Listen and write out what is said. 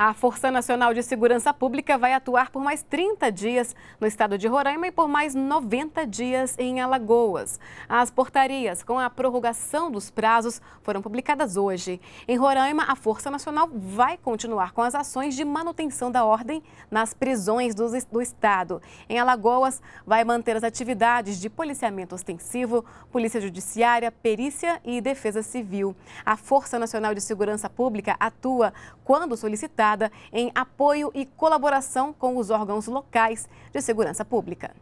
A Força Nacional de Segurança Pública vai atuar por mais 30 dias no estado de Roraima e por mais 90 dias em Alagoas. As portarias com a prorrogação dos prazos foram publicadas hoje. Em Roraima, a Força Nacional vai continuar com as ações de manutenção da ordem nas prisões do, do estado. Em Alagoas, vai manter as atividades de policiamento ostensivo, polícia judiciária, perícia e defesa civil. A Força Nacional de Segurança Pública atua quando solicitada em apoio e colaboração com os órgãos locais de segurança pública.